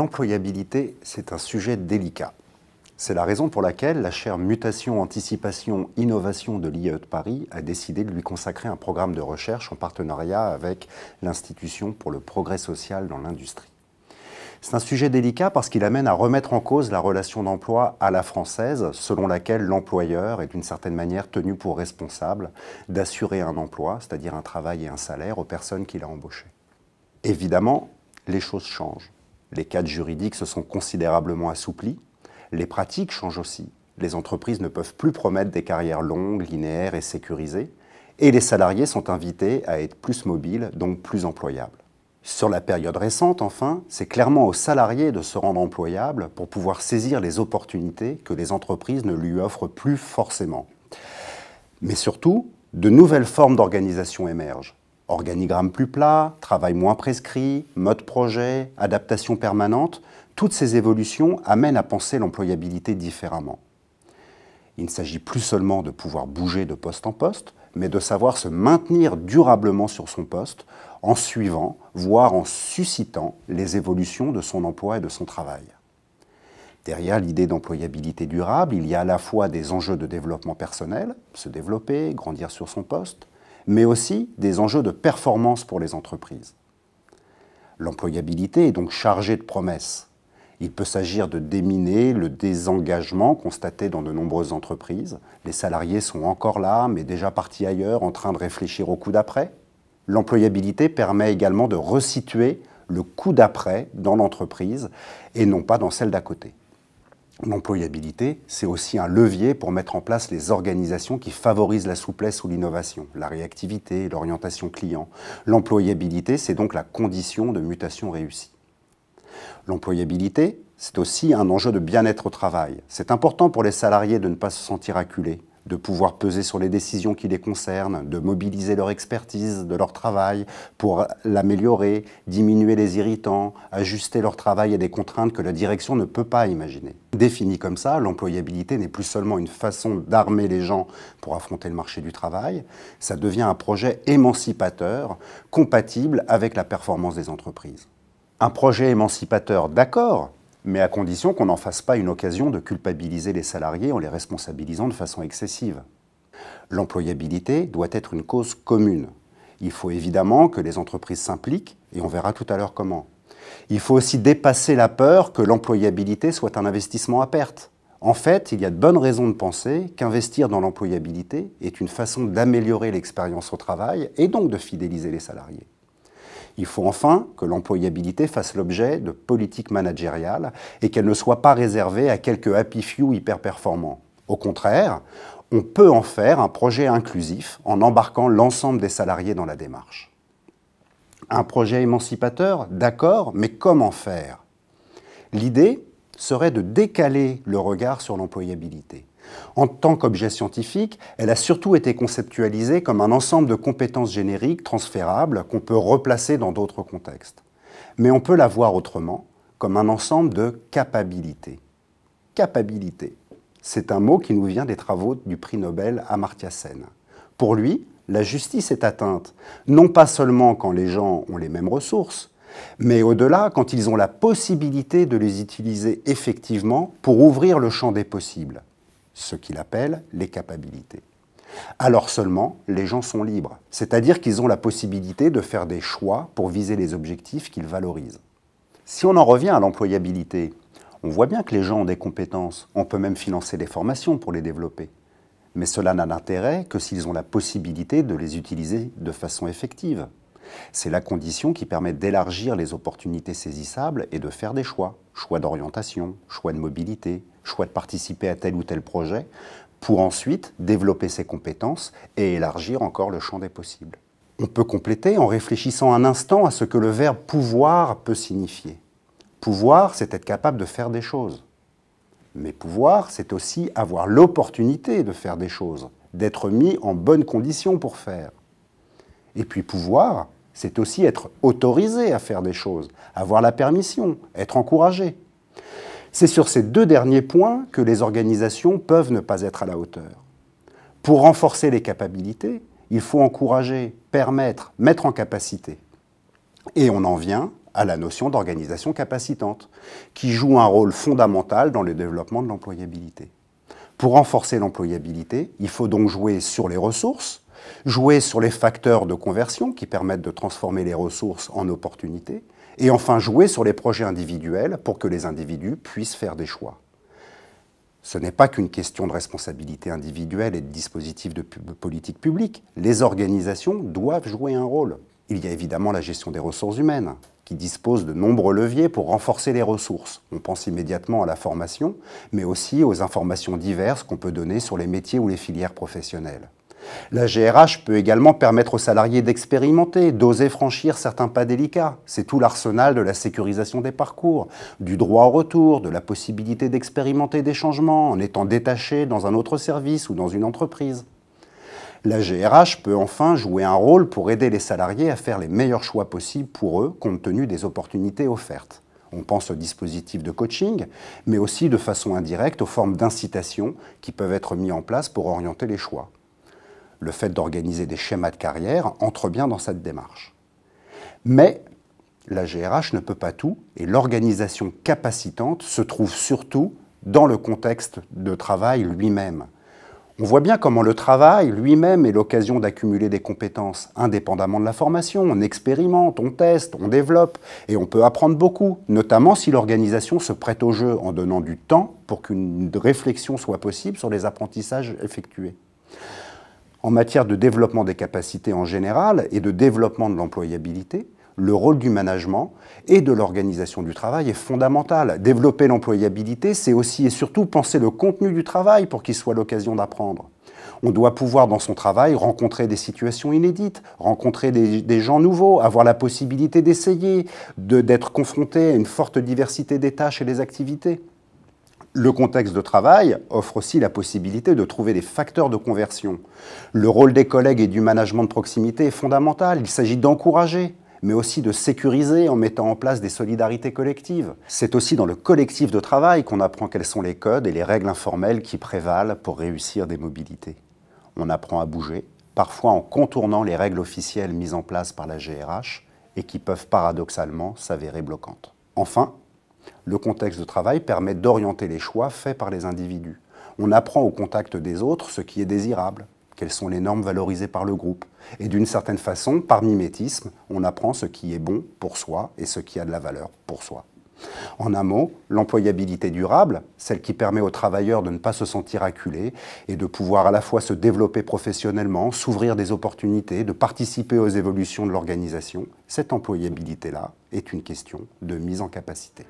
l'employabilité, c'est un sujet délicat. C'est la raison pour laquelle la chaire Mutation, Anticipation, Innovation de l'IE de Paris a décidé de lui consacrer un programme de recherche en partenariat avec l'Institution pour le progrès social dans l'industrie. C'est un sujet délicat parce qu'il amène à remettre en cause la relation d'emploi à la française, selon laquelle l'employeur est d'une certaine manière tenu pour responsable d'assurer un emploi, c'est-à-dire un travail et un salaire aux personnes qu'il a embauchées. Évidemment, les choses changent. Les cadres juridiques se sont considérablement assouplis. Les pratiques changent aussi. Les entreprises ne peuvent plus promettre des carrières longues, linéaires et sécurisées. Et les salariés sont invités à être plus mobiles, donc plus employables. Sur la période récente, enfin, c'est clairement aux salariés de se rendre employables pour pouvoir saisir les opportunités que les entreprises ne lui offrent plus forcément. Mais surtout, de nouvelles formes d'organisation émergent organigramme plus plat, travail moins prescrit, mode projet, adaptation permanente, toutes ces évolutions amènent à penser l'employabilité différemment. Il ne s'agit plus seulement de pouvoir bouger de poste en poste, mais de savoir se maintenir durablement sur son poste en suivant, voire en suscitant les évolutions de son emploi et de son travail. Derrière l'idée d'employabilité durable, il y a à la fois des enjeux de développement personnel, se développer, grandir sur son poste, mais aussi des enjeux de performance pour les entreprises. L'employabilité est donc chargée de promesses. Il peut s'agir de déminer le désengagement constaté dans de nombreuses entreprises. Les salariés sont encore là, mais déjà partis ailleurs, en train de réfléchir au coup d'après. L'employabilité permet également de resituer le coup d'après dans l'entreprise et non pas dans celle d'à côté. L'employabilité, c'est aussi un levier pour mettre en place les organisations qui favorisent la souplesse ou l'innovation, la réactivité, l'orientation client. L'employabilité, c'est donc la condition de mutation réussie. L'employabilité, c'est aussi un enjeu de bien-être au travail. C'est important pour les salariés de ne pas se sentir acculés, de pouvoir peser sur les décisions qui les concernent, de mobiliser leur expertise, de leur travail pour l'améliorer, diminuer les irritants, ajuster leur travail à des contraintes que la direction ne peut pas imaginer. Définie comme ça, l'employabilité n'est plus seulement une façon d'armer les gens pour affronter le marché du travail, ça devient un projet émancipateur, compatible avec la performance des entreprises. Un projet émancipateur, d'accord, mais à condition qu'on n'en fasse pas une occasion de culpabiliser les salariés en les responsabilisant de façon excessive. L'employabilité doit être une cause commune. Il faut évidemment que les entreprises s'impliquent, et on verra tout à l'heure comment. Il faut aussi dépasser la peur que l'employabilité soit un investissement à perte. En fait, il y a de bonnes raisons de penser qu'investir dans l'employabilité est une façon d'améliorer l'expérience au travail et donc de fidéliser les salariés. Il faut enfin que l'employabilité fasse l'objet de politiques managériales et qu'elle ne soit pas réservée à quelques happy few hyper performants. Au contraire, on peut en faire un projet inclusif en embarquant l'ensemble des salariés dans la démarche. Un projet émancipateur, d'accord, mais comment faire L'idée serait de décaler le regard sur l'employabilité en tant qu'objet scientifique, elle a surtout été conceptualisée comme un ensemble de compétences génériques transférables qu'on peut replacer dans d'autres contextes. Mais on peut la voir autrement, comme un ensemble de capacités. Capabilité, c'est un mot qui nous vient des travaux du prix Nobel Amartya Sen. Pour lui, la justice est atteinte, non pas seulement quand les gens ont les mêmes ressources, mais au-delà quand ils ont la possibilité de les utiliser effectivement pour ouvrir le champ des possibles ce qu'il appelle les capacités. Alors seulement, les gens sont libres, c'est-à-dire qu'ils ont la possibilité de faire des choix pour viser les objectifs qu'ils valorisent. Si on en revient à l'employabilité, on voit bien que les gens ont des compétences, on peut même financer des formations pour les développer. Mais cela n'a d'intérêt que s'ils ont la possibilité de les utiliser de façon effective. C'est la condition qui permet d'élargir les opportunités saisissables et de faire des choix. Choix d'orientation, choix de mobilité, choix de participer à tel ou tel projet, pour ensuite développer ses compétences et élargir encore le champ des possibles. On peut compléter en réfléchissant un instant à ce que le verbe pouvoir peut signifier. Pouvoir, c'est être capable de faire des choses. Mais pouvoir, c'est aussi avoir l'opportunité de faire des choses, d'être mis en bonne condition pour faire. Et puis pouvoir, c'est aussi être autorisé à faire des choses, avoir la permission, être encouragé. C'est sur ces deux derniers points que les organisations peuvent ne pas être à la hauteur. Pour renforcer les capacités, il faut encourager, permettre, mettre en capacité. Et on en vient à la notion d'organisation capacitante, qui joue un rôle fondamental dans le développement de l'employabilité. Pour renforcer l'employabilité, il faut donc jouer sur les ressources, jouer sur les facteurs de conversion qui permettent de transformer les ressources en opportunités, et enfin jouer sur les projets individuels pour que les individus puissent faire des choix. Ce n'est pas qu'une question de responsabilité individuelle et de dispositif de politique publique. Les organisations doivent jouer un rôle. Il y a évidemment la gestion des ressources humaines, qui dispose de nombreux leviers pour renforcer les ressources. On pense immédiatement à la formation, mais aussi aux informations diverses qu'on peut donner sur les métiers ou les filières professionnelles. La GRH peut également permettre aux salariés d'expérimenter, d'oser franchir certains pas délicats. C'est tout l'arsenal de la sécurisation des parcours, du droit au retour, de la possibilité d'expérimenter des changements en étant détaché dans un autre service ou dans une entreprise. La GRH peut enfin jouer un rôle pour aider les salariés à faire les meilleurs choix possibles pour eux compte tenu des opportunités offertes. On pense aux dispositifs de coaching, mais aussi de façon indirecte aux formes d'incitation qui peuvent être mises en place pour orienter les choix le fait d'organiser des schémas de carrière entre bien dans cette démarche. Mais la GRH ne peut pas tout et l'organisation capacitante se trouve surtout dans le contexte de travail lui-même. On voit bien comment le travail lui-même est l'occasion d'accumuler des compétences indépendamment de la formation. On expérimente, on teste, on développe et on peut apprendre beaucoup, notamment si l'organisation se prête au jeu en donnant du temps pour qu'une réflexion soit possible sur les apprentissages effectués en matière de développement des capacités en général et de développement de l'employabilité, le rôle du management et de l'organisation du travail est fondamental. Développer l'employabilité, c'est aussi et surtout penser le contenu du travail pour qu'il soit l'occasion d'apprendre. On doit pouvoir dans son travail rencontrer des situations inédites, rencontrer des, gens nouveaux, avoir la possibilité d'essayer, d'être confronté à une forte diversité des tâches et des activités. Le contexte de travail offre aussi la possibilité de trouver des facteurs de conversion. Le rôle des collègues et du management de proximité est fondamental. Il s'agit d'encourager, mais aussi de sécuriser en mettant en place des solidarités collectives. C'est aussi dans le collectif de travail qu'on apprend quels sont les codes et les règles informelles qui prévalent pour réussir des mobilités. On apprend à bouger, parfois en contournant les règles officielles mises en place par la GRH et qui peuvent paradoxalement s'avérer bloquantes. Enfin, le contexte de travail permet d'orienter les choix faits par les individus. On apprend au contact des autres ce qui est désirable, quelles sont les normes valorisées par le groupe. Et d'une certaine façon, par mimétisme, on apprend ce qui est bon pour soi et ce qui a de la valeur pour soi. En un mot, l'employabilité durable, celle qui permet aux travailleurs de ne pas se sentir acculés et de pouvoir à la fois se développer professionnellement, s'ouvrir des opportunités, de participer aux évolutions de l'organisation, cette employabilité-là, est une question de mise en capacité.